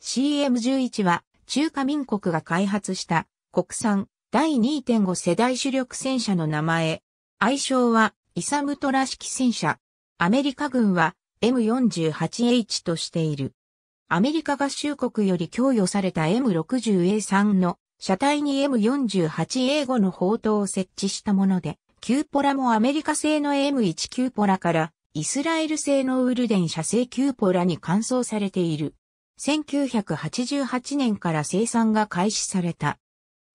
CM11 は中華民国が開発した国産第2.5世代主力戦車の名前。愛称はイサムトラ式戦車。アメリカ軍は M48H としている。アメリカ合衆国より供与された M60A3 の車体に M48A5 の砲塔を設置したもので、キューポラもアメリカ製の M1 キューポラからイスラエル製のウルデン社製キューポラに換装されている。1988年から生産が開始された。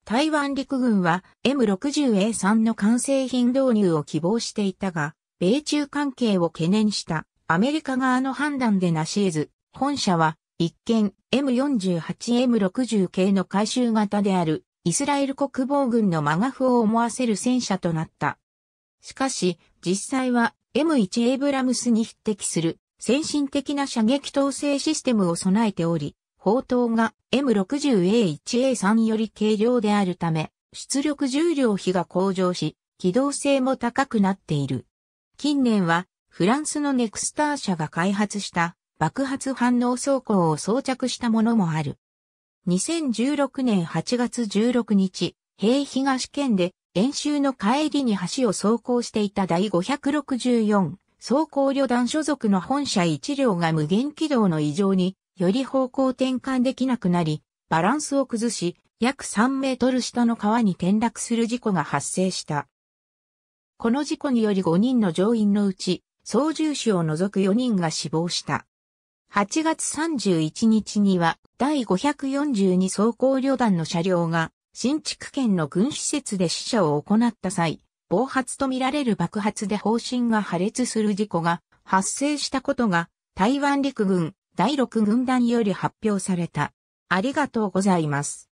台湾陸軍は M60A3 の完成品導入を希望していたが、米中関係を懸念したアメリカ側の判断でなし得ず、本社は一見 M48M60 系の回収型であるイスラエル国防軍のマガフを思わせる戦車となった。しかし、実際は M1 エイブラムスに匹敵する先進的な射撃統制システムを備えており、砲塔が M60A1A3 より軽量であるため、出力重量比が向上し、機動性も高くなっている。近年は、フランスのネクスター社が開発した爆発反応装甲を装着したものもある。2016年8月16日、平東県で演習の帰りに橋を走行していた第564走行旅団所属の本社1両が無限軌道の異常により方向転換できなくなり、バランスを崩し、約3メートル下の川に転落する事故が発生した。この事故により5人の乗員のうち、操縦士を除く4人が死亡した。8月31日には、第542走行旅団の車両が、新築県の軍施設で死者を行った際、暴発とみられる爆発で方針が破裂する事故が発生したことが台湾陸軍第6軍団より発表された。ありがとうございます。